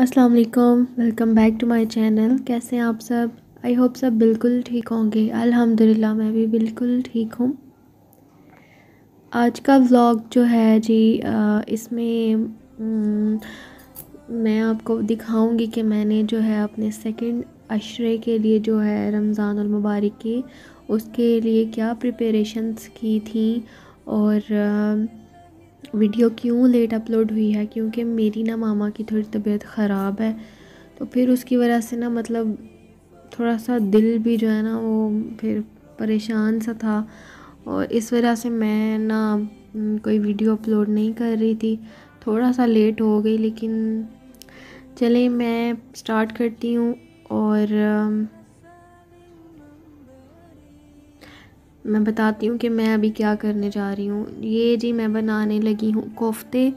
अस्सलाम वालेकुम welcome back to my channel कैसे हैं आप सब आई होप सब बिल्कुल ठीक होंगे अल्हम्दुलिल्लाह मैं भी बिल्कुल ठीक हूँ आज का व्लॉग जो है जी इसमें मैं आपको दिखाऊंगी कि मैंने जो है अपने सेकंड अशरे के लिए जो है रमज़ान और मुबारक के उसके लिए क्या प्रिपरेशंस की थी और वीडियो क्यों लेट अपलोड हुई है क्योंकि मेरी ना मामा की थोड़ी तबीयत ख़राब है तो फिर उसकी वजह से ना मतलब थोड़ा सा दिल भी जो है ना वो फिर परेशान सा था और इस वजह से मैं ना हम्म, कोई वीडियो अपलोड नहीं कर रही थी थोड़ा सा लेट हो गई लेकिन चले मैं स्टार्ट करती हूँ और मैं बताती हूँ कि मैं अभी क्या करने जा रही हूँ ये जी मैं बनाने लगी हूँ कोफ्ते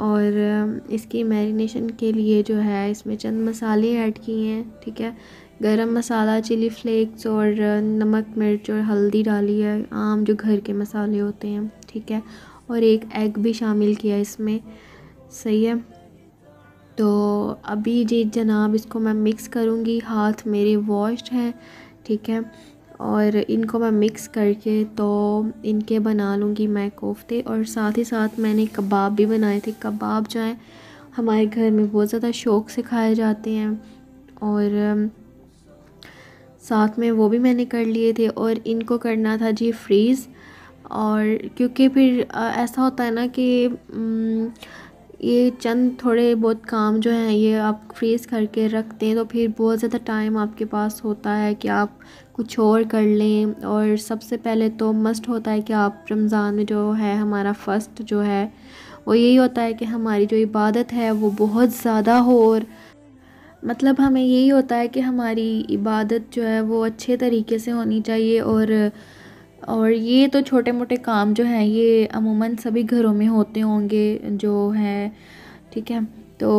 और इसकी मैरिनेशन के लिए जो है इसमें चंद मसाले ऐड किए हैं ठीक है गरम मसाला चिली फ्लेक्स और नमक मिर्च और हल्दी डाली है आम जो घर के मसाले होते हैं ठीक है और एक एग भी शामिल किया इसमें सही है तो अभी जी जनाब इसको मैं मिक्स करूँगी हाथ मेरे वॉश्ड हैं ठीक है और इनको मैं मिक्स करके तो इनके बना लूँगी मैं कोफ्ते और साथ ही साथ मैंने कबाब भी बनाए थे कबाब जो हैं हमारे घर में बहुत ज़्यादा शौक़ से खाए जाते हैं और साथ में वो भी मैंने कर लिए थे और इनको करना था जी फ्रीज़ और क्योंकि फिर ऐसा होता है ना कि ये चंद थोड़े बहुत काम जो हैं ये आप फ्रीज़ करके रखते हैं तो फिर बहुत ज़्यादा टाइम आपके पास होता है कि आप कुछ और कर लें और सबसे पहले तो मस्ट होता है कि आप रमज़ान में जो है हमारा फ़स्ट जो है वो यही होता है कि हमारी जो इबादत है वो बहुत ज़्यादा हो और मतलब हमें यही होता है कि हमारी इबादत जो है वो अच्छे तरीके से होनी चाहिए और और ये तो छोटे मोटे काम जो हैं ये अमूमन सभी घरों में होते होंगे जो है ठीक है तो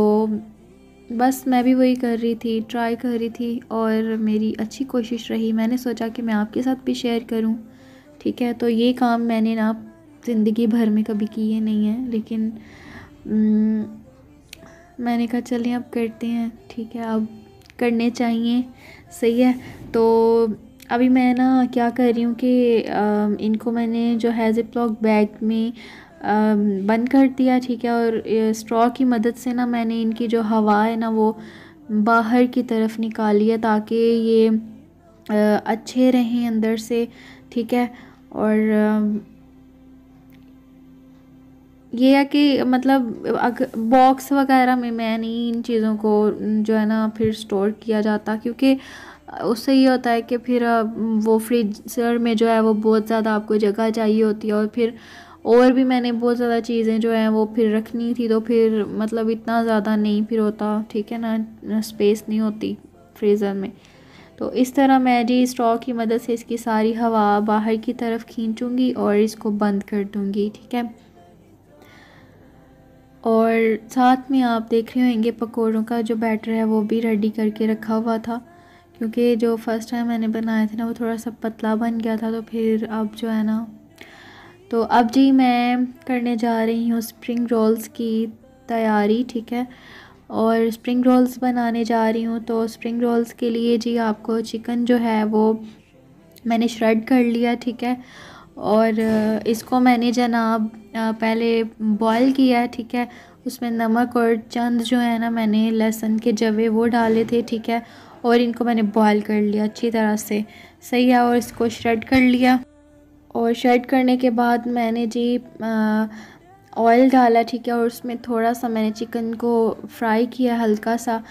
बस मैं भी वही कर रही थी ट्राई कर रही थी और मेरी अच्छी कोशिश रही मैंने सोचा कि मैं आपके साथ भी शेयर करूं ठीक है तो ये काम मैंने ना ज़िंदगी भर में कभी किए नहीं है लेकिन हम्म, मैंने कहा चलें अब करते हैं ठीक है अब करने चाहिए सही है तो अभी मैं ना क्या कर रही हूँ कि इनको मैंने जो है ज़िप लॉक बैग में बंद कर दिया ठीक है और स्ट्रॉ की मदद से ना मैंने इनकी जो हवा है ना वो बाहर की तरफ निकाली है ताकि ये अच्छे रहें अंदर से ठीक है और ये है कि मतलब बॉक्स वगैरह में मैं नहीं इन चीज़ों को जो है ना फिर स्टोर किया जाता क्योंकि उससे ये होता है कि फिर वो फ्रिजर में जो है वो बहुत ज़्यादा आपको जगह चाहिए होती है और फिर और भी मैंने बहुत ज़्यादा चीज़ें जो हैं वो फिर रखनी थी तो फिर मतलब इतना ज़्यादा नहीं फिर होता ठीक है ना स्पेस नहीं होती फ्रीज़र में तो इस तरह मैं जी स्टॉक की मदद से इसकी सारी हवा बाहर की तरफ खींचूँगी और इसको बंद कर दूँगी ठीक है और साथ में आप देख रहे होंगे पकौड़ों का जो बैटर है वो भी रेडी करके रखा हुआ था क्योंकि जो फर्स्ट टाइम मैंने बनाया था ना वो थोड़ा सा पतला बन गया था तो फिर अब जो है ना तो अब जी मैं करने जा रही हूँ स्प्रिंग रोल्स की तैयारी ठीक है और स्प्रिंग रोल्स बनाने जा रही हूँ तो स्प्रिंग रोल्स के लिए जी आपको चिकन जो है वो मैंने श्रेड कर लिया ठीक है और इसको मैंने जनाब पहले बॉईल किया ठीक है उसमें नमक और चंद जो है ना मैंने लहसुन के जवे वो डाले थे ठीक है और इनको मैंने बॉईल कर लिया अच्छी तरह से सही है और इसको श्रेड कर लिया और शेड करने के बाद मैंने जी ऑयल डाला ठीक है और उसमें थोड़ा सा मैंने चिकन को फ्राई किया हल्का सा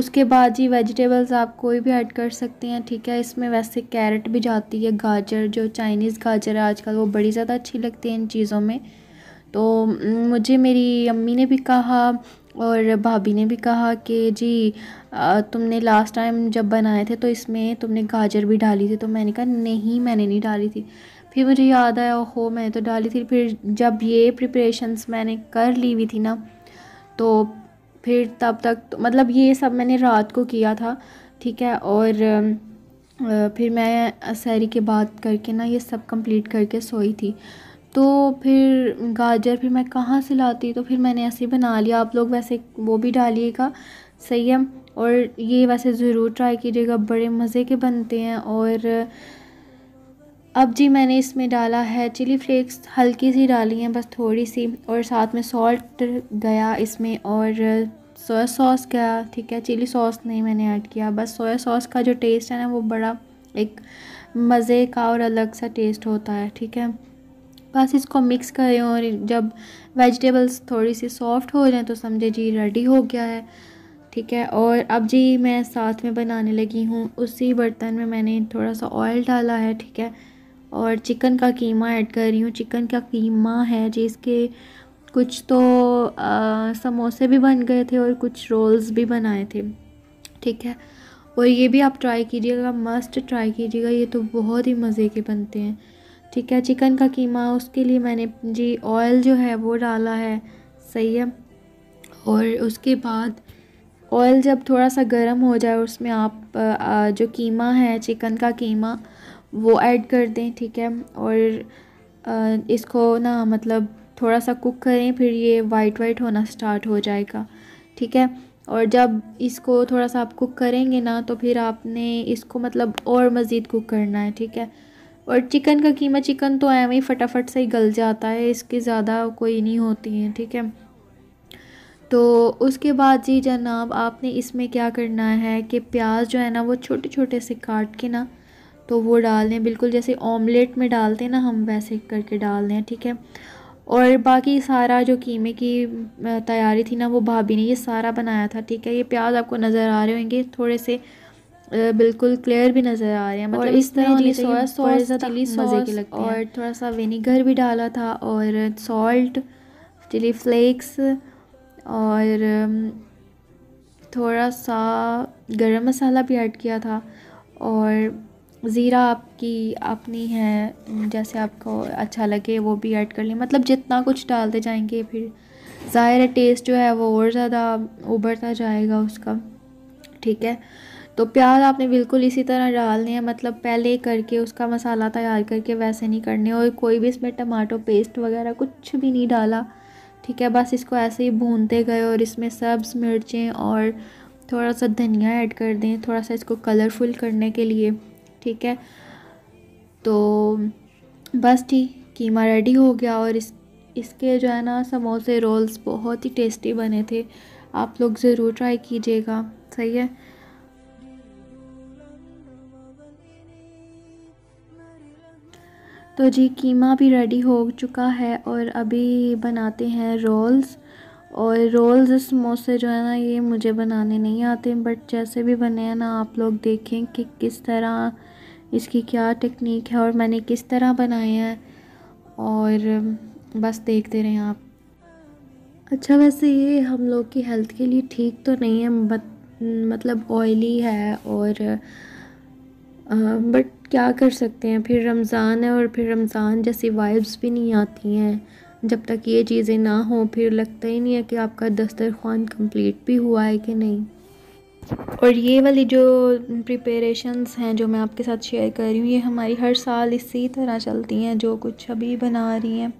उसके बाद जी वेजिटेबल्स आप कोई भी ऐड कर सकते हैं ठीक है इसमें वैसे कैरेट भी जाती है गाजर जो चाइनीज़ गाजर है आजकल वो बड़ी ज़्यादा अच्छी लगती है इन चीज़ों में तो मुझे मेरी अम्मी ने भी कहा और भाभी ने भी कहा कि जी तुमने लास्ट टाइम जब बनाए थे तो इसमें तुमने गाजर भी डाली थी तो मैंने कहा नहीं मैंने नहीं डाली थी फिर मुझे याद आया हो मैंने तो डाली थी फिर जब ये प्रिपरेशंस मैंने कर ली हुई थी ना तो फिर तब तक तो, मतलब ये सब मैंने रात को किया था ठीक है और फिर मैं सैरी के बाद करके ना ये सब कंप्लीट करके सोई थी तो फिर गाजर फिर मैं कहाँ से लाती तो फिर मैंने ऐसे ही बना लिया आप लोग वैसे वो भी डालिएगा सही है और ये वैसे ज़रूर ट्राई कीजिएगा बड़े मज़े के बनते हैं और अब जी मैंने इसमें डाला है चिली फ्लेक्स हल्की सी डाली हैं बस थोड़ी सी और साथ में सॉल्ट गया इसमें और सोया सॉस गया ठीक है चिली सॉस नहीं मैंने ऐड किया बस सोया सॉस का जो टेस्ट है ना वो बड़ा एक मज़े का और अलग सा टेस्ट होता है ठीक है बस इसको मिक्स करें और जब वेजिटेबल्स थोड़ी सी सॉफ्ट हो जाए तो समझे जी रेडी हो गया है ठीक है और अब जी मैं साथ में बनाने लगी हूँ उसी बर्तन में मैंने थोड़ा सा ऑयल डाला है ठीक है और चिकन का कीमा ऐड कर रही हूँ चिकन का कीमा है जिसके कुछ तो आ, समोसे भी बन गए थे और कुछ रोल्स भी बनाए थे ठीक है और ये भी आप ट्राई कीजिएगा मस्ट ट्राई कीजिएगा ये तो बहुत ही मज़े के बनते हैं ठीक है चिकन का कीमा उसके लिए मैंने जी ऑयल जो है वो डाला है सही है और उसके बाद ऑयल जब थोड़ा सा गर्म हो जाए उसमें आप जो कीमा है चिकन का कीमा वो ऐड कर दें ठीक है और इसको ना मतलब थोड़ा सा कुक करें फिर ये वाइट वाइट होना स्टार्ट हो जाएगा ठीक है और जब इसको थोड़ा सा आप कुक करेंगे ना तो फिर आपने इसको मतलब और मज़ीद कुक करना है ठीक है और चिकन का कीमा चिकन तो एवं ही फटाफट से ही गल जाता है इसकी ज़्यादा कोई नहीं होती है ठीक है तो उसके बाद जी जनाब आपने इसमें क्या करना है कि प्याज जो है ना वो छोटे छोटे से काट के ना तो वो डाल दें बिल्कुल जैसे ऑमलेट में डालते हैं ना हम वैसे करके डाल दें ठीक है और बाकी सारा जो कीमे की तैयारी थी ना वो भाभी ने ये सारा बनाया था ठीक है ये प्याज आपको नज़र आ रहे होंगे थोड़े से बिल्कुल क्लियर भी नज़र आ रहे हैं मतलब और इस तरह चिली सॉस चिली मज़े के लगते और थोड़ा सा विनीगर भी डाला था और सॉल्ट चिली फ्लेक्स और थोड़ा सा गरम मसाला भी ऐड किया था और ज़ीरा आपकी अपनी है जैसे आपको अच्छा लगे वो भी ऐड कर लें मतलब जितना कुछ डालते जाएंगे फिर ज़ाहिर है टेस्ट जो है वो और ज़्यादा उबरता जाएगा उसका ठीक है तो प्याज आपने बिल्कुल इसी तरह डालने हैं मतलब पहले करके उसका मसाला तैयार करके वैसे नहीं करने और कोई भी इसमें टमाटो पेस्ट वगैरह कुछ भी नहीं डाला ठीक है बस इसको ऐसे ही भूनते गए और इसमें सब्ज़ मिर्चें और थोड़ा सा धनिया ऐड कर दें थोड़ा सा इसको कलरफुल करने के लिए ठीक है तो बस ठीक कीमा रेडी हो गया और इस इसके जो है ना समोसे रोल्स बहुत ही टेस्टी बने थे आप लोग ज़रूर ट्राई कीजिएगा सही है तो जी कीमा भी रेडी हो चुका है और अभी बनाते हैं रोल्स और रोल्स समोसे जो है ना ये मुझे बनाने नहीं आते बट जैसे भी बने हैं ना आप लोग देखें कि किस तरह इसकी क्या टेक्निक है और मैंने किस तरह बनाए हैं और बस देखते रहें आप अच्छा वैसे ये हम लोग की हेल्थ के लिए ठीक तो नहीं है बट मतलब ऑयली है और आ, बट क्या कर सकते हैं फिर रमज़ान है और फिर रमज़ान जैसी वाइब्स भी नहीं आती हैं जब तक ये चीज़ें ना हो फिर लगता ही नहीं है कि आपका दस्तरखान कंप्लीट भी हुआ है कि नहीं और ये वाली जो प्रिपरेशंस हैं जो मैं आपके साथ शेयर कर रही हूँ ये हमारी हर साल इसी तरह चलती हैं जो कुछ अभी बना रही हैं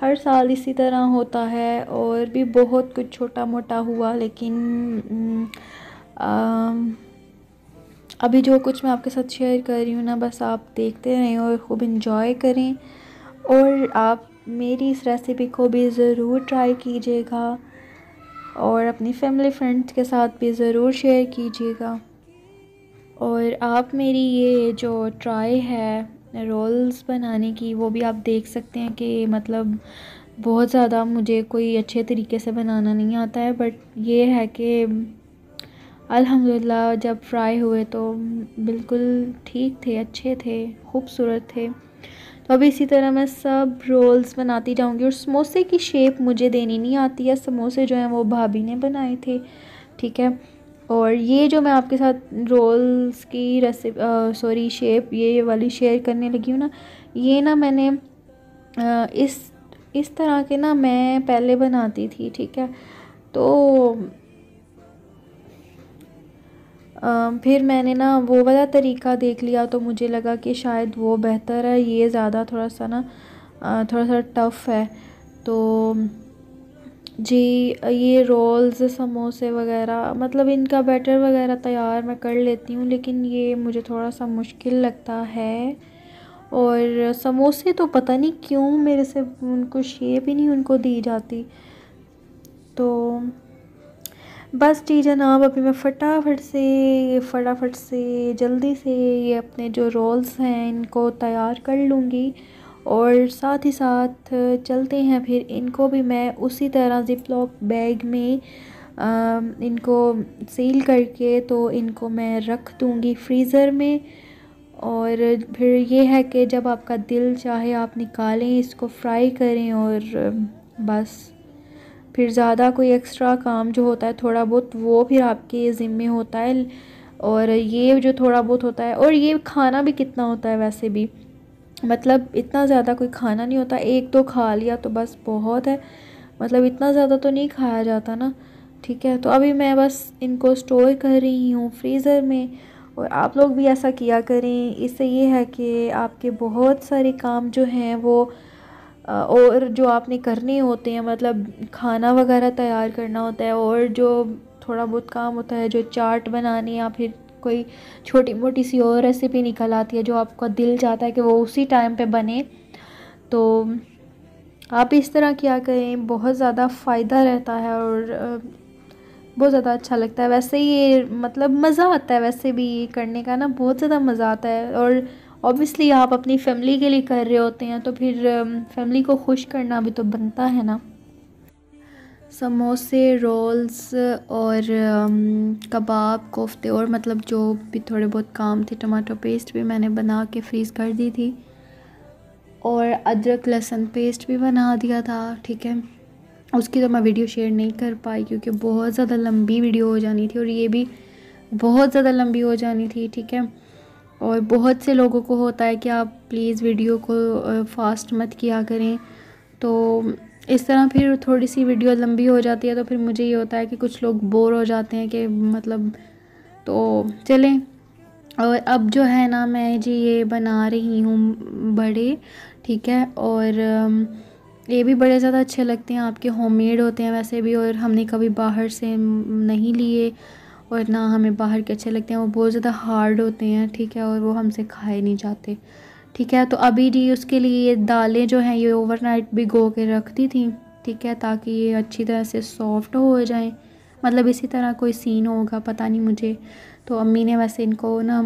हर साल इसी तरह होता है और भी बहुत कुछ छोटा मोटा हुआ लेकिन आ, अभी जो कुछ मैं आपके साथ शेयर कर रही हूँ ना बस आप देखते रहें और ख़ूब इन्जॉय करें और आप मेरी इस रेसिपी को भी ज़रूर ट्राई कीजिएगा और अपनी फैमिली फ्रेंड्स के साथ भी ज़रूर शेयर कीजिएगा और आप मेरी ये जो ट्राई है रोल्स बनाने की वो भी आप देख सकते हैं कि मतलब बहुत ज़्यादा मुझे कोई अच्छे तरीके से बनाना नहीं आता है बट ये है कि अल्हम्दुलिल्लाह जब फ्राई हुए तो बिल्कुल ठीक थे अच्छे थे खूबसूरत थे तो अभी इसी तरह मैं सब रोल्स बनाती जाऊँगी और समोसे की शेप मुझे देनी नहीं आती है समोसे जो हैं वो भाभी ने बनाए थे ठीक है और ये जो मैं आपके साथ रोल्स की रेसिप सॉरी शेप ये वाली शेयर करने लगी हूँ ना ये ना मैंने आ, इस इस तरह के ना मैं पहले बनाती थी ठीक है तो फिर मैंने ना वो वाला तरीका देख लिया तो मुझे लगा कि शायद वो बेहतर है ये ज़्यादा थोड़ा सा ना थोड़ा सा टफ़ है तो जी ये रोल्स समोसे वगैरह मतलब इनका बैटर वगैरह तैयार मैं कर लेती हूँ लेकिन ये मुझे थोड़ा सा मुश्किल लगता है और समोसे तो पता नहीं क्यों मेरे से उनको शेप ही नहीं उनको दी जाती तो बस ठीक है जनाब अभी मैं फटाफट से फटाफट से जल्दी से ये अपने जो रोल्स हैं इनको तैयार कर लूँगी और साथ ही साथ चलते हैं फिर इनको भी मैं उसी तरह जिपलॉक बैग में आ, इनको सील करके तो इनको मैं रख दूँगी फ्रीज़र में और फिर ये है कि जब आपका दिल चाहे आप निकालें इसको फ्राई करें और बस फिर ज़्यादा कोई एक्स्ट्रा काम जो होता है थोड़ा बहुत वो फिर आपके ज़िम्मे होता है और ये जो थोड़ा बहुत होता है और ये खाना भी कितना होता है वैसे भी मतलब इतना ज़्यादा कोई खाना नहीं होता एक दो तो खा लिया तो बस बहुत है मतलब इतना ज़्यादा तो नहीं खाया जाता ना ठीक है तो अभी मैं बस इनको स्टोर कर रही हूँ फ्रीज़र में और आप लोग भी ऐसा किया करें इससे ये है कि आपके बहुत सारे काम जो हैं वो और जो आपने करने होते हैं मतलब खाना वगैरह तैयार करना होता है और जो थोड़ा बहुत काम होता है जो चाट बनाने या फिर कोई छोटी मोटी सी और रेसिपी निकल आती है जो आपका दिल चाहता है कि वो उसी टाइम पे बने तो आप इस तरह क्या करें बहुत ज़्यादा फ़ायदा रहता है और बहुत ज़्यादा अच्छा लगता है वैसे ये मतलब मज़ा आता है वैसे भी ये करने का ना बहुत ज़्यादा मज़ा आता है और ऑब्वियसली आप अपनी फैमिली के लिए कर रहे होते हैं तो फिर फैमिली um, को खुश करना भी तो बनता है ना समोसे रोल्स और um, कबाब कोफ्ते और मतलब जो भी थोड़े बहुत काम थे टमाटो पेस्ट भी मैंने बना के फ्रीज़ कर दी थी और अदरक लहसुन पेस्ट भी बना दिया था ठीक है उसकी तो मैं वीडियो शेयर नहीं कर पाई क्योंकि बहुत ज़्यादा लंबी वीडियो हो जानी थी और ये भी बहुत ज़्यादा लंबी हो जानी थी ठीक है और बहुत से लोगों को होता है कि आप प्लीज़ वीडियो को फास्ट मत किया करें तो इस तरह फिर थोड़ी सी वीडियो लंबी हो जाती है तो फिर मुझे ये होता है कि कुछ लोग बोर हो जाते हैं कि मतलब तो चलें और अब जो है ना मैं जी ये बना रही हूँ बड़े ठीक है और ये भी बड़े ज़्यादा अच्छे लगते हैं आपके होममेड होते हैं वैसे भी और हमने कभी बाहर से नहीं लिए और ना हमें बाहर के अच्छे लगते हैं वो बहुत ज़्यादा हार्ड होते हैं ठीक है और वो हमसे खाए नहीं जाते ठीक है तो अभी जी उसके लिए ये दालें जो हैं ये ओवरनाइट भिगो के रख दी थी ठीक है ताकि ये अच्छी तरह से सॉफ्ट हो जाएं मतलब इसी तरह कोई सीन होगा पता नहीं मुझे तो अम्मी ने वैसे इनको ना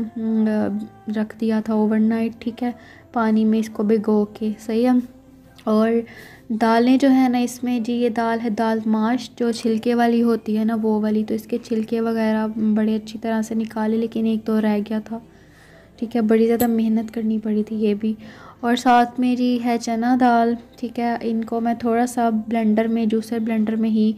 रख दिया था ओवरनाइट ठीक है पानी में इसको भिगो के सही है और दालें जो है ना इसमें जी ये दाल है दाल माश जो छिलके वाली होती है ना वो वाली तो इसके छिलके वगैरह बड़े अच्छी तरह से निकाले लेकिन एक दो रह गया था ठीक है बड़ी ज़्यादा मेहनत करनी पड़ी थी ये भी और साथ में जी है चना दाल ठीक है इनको मैं थोड़ा सा ब्लेंडर में जूसर ब्लेंडर में ही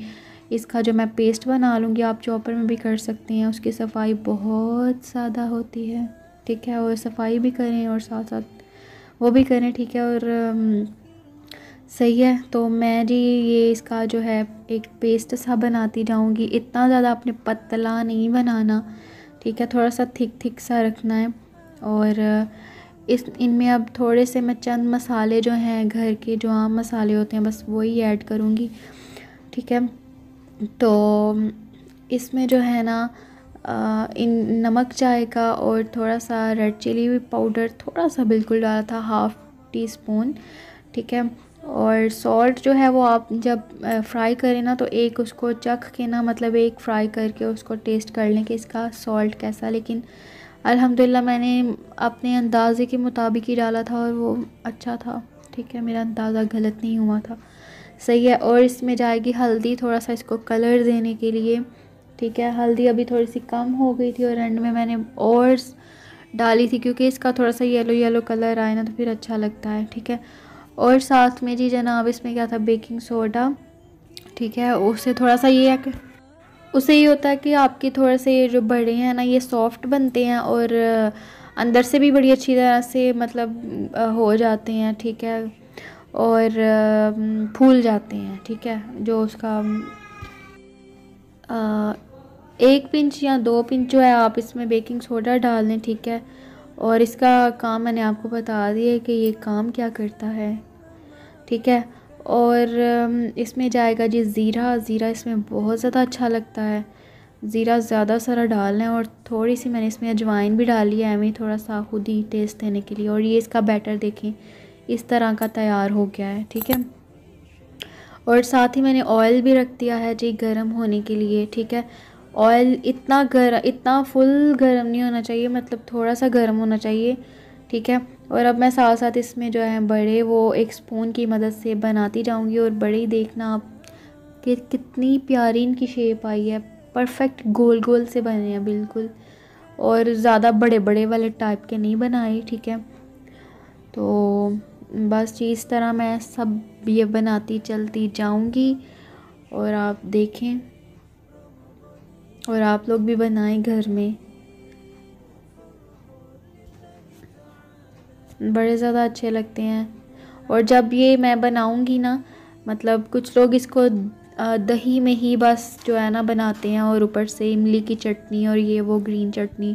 इसका जो मैं पेस्ट बना लूँगी आप चॉपर में भी कर सकते हैं उसकी सफाई बहुत ज़्यादा होती है ठीक है और सफाई भी करें और साथ साथ वो भी करें ठीक है और सही है तो मैं जी ये इसका जो है एक पेस्ट सा बनाती जाऊँगी इतना ज़्यादा आपने पतला नहीं बनाना ठीक है थोड़ा सा थिक थिक सा रखना है और इस इनमें अब थोड़े से मैं चंद मसाले जो हैं घर के जो आम मसाले होते हैं बस वही ऐड करूँगी ठीक है तो इसमें जो है ना इन नमक चाय का और थोड़ा सा रेड चिली पाउडर थोड़ा सा बिल्कुल डाला था हाफ़ टी स्पून ठीक है और सॉल्ट जो है वो आप जब फ्राई करें ना तो एक उसको चख के ना मतलब एक फ्राई करके उसको टेस्ट कर लें कि इसका सॉल्ट कैसा लेकिन अल्हम्दुलिल्लाह मैंने अपने अंदाज़े के मुताबिक ही डाला था और वो अच्छा था ठीक है मेरा अंदाज़ा गलत नहीं हुआ था सही है और इसमें जाएगी हल्दी थोड़ा सा इसको कलर देने के लिए ठीक है हल्दी अभी थोड़ी सी कम हो गई थी और एंड में मैंने और डाली थी क्योंकि इसका थोड़ा सा येलो येलो कलर आए ना तो फिर अच्छा लगता है ठीक है और साथ में जी जनाब इसमें क्या था बेकिंग सोडा ठीक है उससे थोड़ा सा ये है उससे ये होता है कि आपके थोड़े से ये जो बड़े हैं ना ये सॉफ्ट बनते हैं और अंदर से भी बड़ी अच्छी तरह से मतलब हो जाते हैं ठीक है और फूल जाते हैं ठीक है जो उसका एक पिंच या दो पिंच जो है आप इसमें बेकिंग सोडा डाल दें ठीक है और इसका काम मैंने आपको बता दिया कि ये काम क्या करता है ठीक है और इसमें जाएगा जी ज़ीरा ज़ीरा इसमें बहुत ज़्यादा अच्छा लगता है ज़ीरा ज़्यादा सारा डाल लें और थोड़ी सी मैंने इसमें अजवाइन भी डाली है एवं थोड़ा सा खुद ही टेस्ट देने के लिए और ये इसका बैटर देखें इस तरह का तैयार हो गया है ठीक है और साथ ही मैंने ऑयल भी रख दिया है जी गर्म होने के लिए ठीक है ऑयल इतना गर्म इतना फुल गर्म नहीं होना चाहिए मतलब थोड़ा सा गर्म होना चाहिए ठीक है और अब मैं साथ साथ इसमें जो है बड़े वो एक स्पून की मदद से बनाती जाऊँगी और बड़े देखना आप कि कितनी प्यारी इनकी शेप आई है परफेक्ट गोल गोल से बने हैं बिल्कुल और ज़्यादा बड़े बड़े वाले टाइप के नहीं बनाए ठीक है तो बस इस तरह मैं सब ये बनाती चलती जाऊंगी और आप देखें और आप लोग भी बनाएं घर में बड़े ज़्यादा अच्छे लगते हैं और जब ये मैं बनाऊँगी ना मतलब कुछ लोग इसको दही में ही बस जो है ना बनाते हैं और ऊपर से इमली की चटनी और ये वो ग्रीन चटनी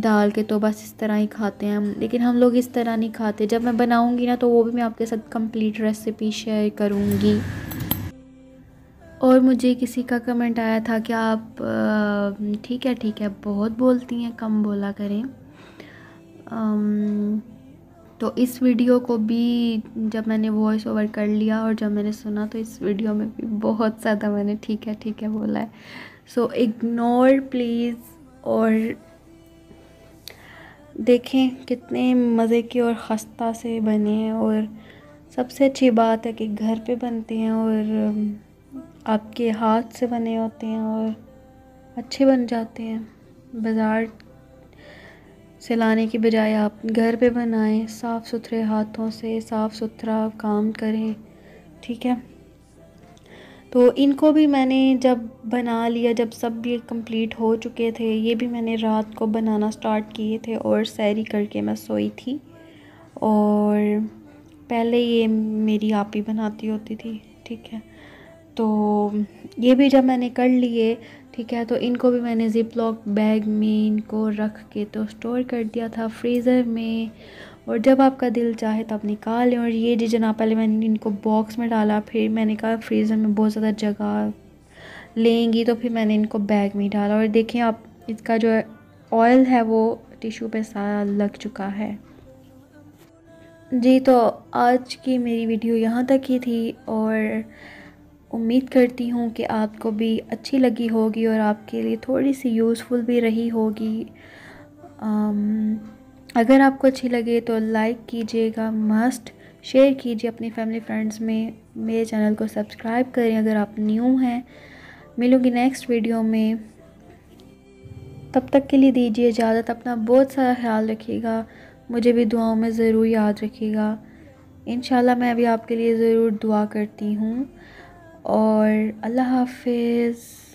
डाल के तो बस इस तरह ही खाते हैं लेकिन हम लोग इस तरह नहीं खाते जब मैं बनाऊंगी ना तो वो भी मैं आपके साथ कंप्लीट रेसिपी शेयर करूंगी और मुझे किसी का कमेंट आया था कि आप ठीक है ठीक है बहुत बोलती हैं कम बोला करें आम, तो इस वीडियो को भी जब मैंने वॉइस ओवर कर लिया और जब मैंने सुना तो इस वीडियो में भी बहुत ज़्यादा मैंने ठीक है ठीक है बोला है सो इग्नोर प्लीज़ और देखें कितने मज़े के और खस्ता से बने हैं और सबसे अच्छी बात है कि घर पे बनते हैं और आपके हाथ से बने होते हैं और अच्छे बन जाते हैं बाज़ार से लाने की बजाय आप घर पे बनाएं साफ़ सुथरे हाथों से साफ़ सुथरा काम करें ठीक है तो इनको भी मैंने जब बना लिया जब सब ये कंप्लीट हो चुके थे ये भी मैंने रात को बनाना स्टार्ट किए थे और सैरी करके मैं सोई थी और पहले ये मेरी आप ही बनाती होती थी ठीक है तो ये भी जब मैंने कर लिए ठीक है तो इनको भी मैंने ज़िप लॉक बैग में इनको रख के तो स्टोर कर दिया था फ्रीज़र में और जब आपका दिल चाहे तो आप निकाल लें और ये जी जना पहले मैंने इनको बॉक्स में डाला फिर मैंने कहा फ्रीज़र में बहुत ज़्यादा जगह लेंगी तो फिर मैंने इनको बैग में डाला और देखें आप इसका जो ऑयल है वो टिशू पे सारा लग चुका है जी तो आज की मेरी वीडियो यहाँ तक ही थी और उम्मीद करती हूँ कि आपको भी अच्छी लगी होगी और आपके लिए थोड़ी सी यूज़फुल भी रही होगी अगर आपको अच्छी लगे तो लाइक कीजिएगा मस्ट शेयर कीजिए अपनी फैमिली फ्रेंड्स में मेरे चैनल को सब्सक्राइब करें अगर आप न्यू हैं मिलूंगी नेक्स्ट वीडियो में तब तक के लिए दीजिए इजाज़त अपना बहुत सारा ख्याल रखिएगा मुझे भी दुआओं में ज़रूर याद रखिएगा इन मैं अभी आपके लिए ज़रूर दुआ करती हूँ और अल्लाह हाफिज़